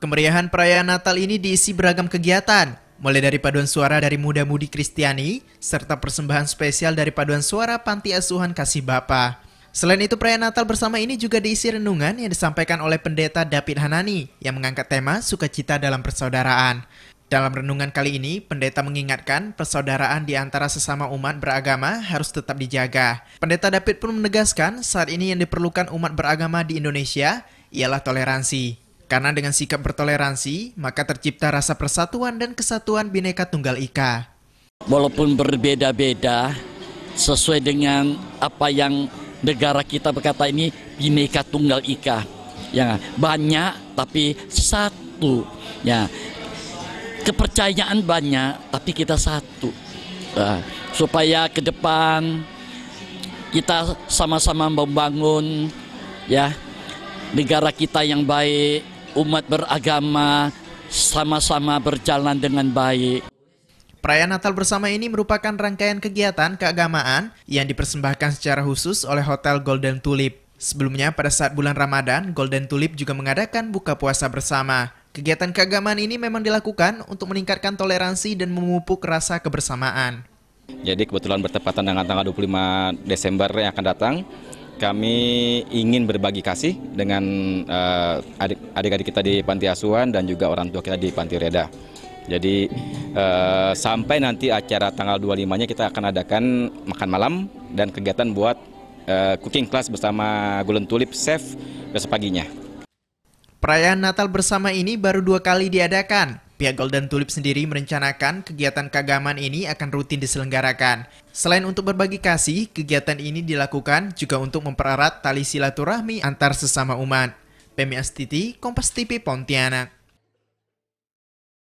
Kemeriahan perayaan Natal ini diisi beragam kegiatan, mulai dari paduan suara dari Muda Mudi Kristiani, serta persembahan spesial dari paduan suara Panti Asuhan Kasih Bapa. Selain itu, perayaan Natal bersama ini juga diisi renungan yang disampaikan oleh pendeta David Hanani yang mengangkat tema sukacita dalam persaudaraan. Dalam renungan kali ini, pendeta mengingatkan persaudaraan di antara sesama umat beragama harus tetap dijaga. Pendeta David pun menegaskan saat ini yang diperlukan umat beragama di Indonesia ialah toleransi. Karena dengan sikap bertoleransi, maka tercipta rasa persatuan dan kesatuan Bhinneka Tunggal Ika. Walaupun berbeda-beda, sesuai dengan apa yang negara kita berkata ini Bhinneka Tunggal Ika. Ya, banyak tapi satu. Ya. Kepercayaan banyak tapi kita satu. Uh, supaya ke depan kita sama-sama membangun ya negara kita yang baik umat beragama sama-sama berjalan dengan baik. Perayaan Natal bersama ini merupakan rangkaian kegiatan keagamaan yang dipersembahkan secara khusus oleh Hotel Golden Tulip. Sebelumnya pada saat bulan Ramadan, Golden Tulip juga mengadakan buka puasa bersama. Kegiatan keagamaan ini memang dilakukan untuk meningkatkan toleransi dan memupuk rasa kebersamaan. Jadi kebetulan bertepatan dengan tanggal 25 Desember yang akan datang, kami ingin berbagi kasih dengan eh, adik-adik kita di Panti Asuhan dan juga orang tua kita di Panti Reda. Jadi eh, sampai nanti acara tanggal 25-nya kita akan adakan makan malam dan kegiatan buat eh, cooking class bersama Gulen Tulip Chef besok paginya. Perayaan Natal bersama ini baru dua kali diadakan. Pihak Golden Tulip sendiri merencanakan kegiatan keagamaan ini akan rutin diselenggarakan. Selain untuk berbagi kasih, kegiatan ini dilakukan juga untuk mempererat tali silaturahmi antar sesama umat. Pemi Astiti, Kompas TV Pontianak.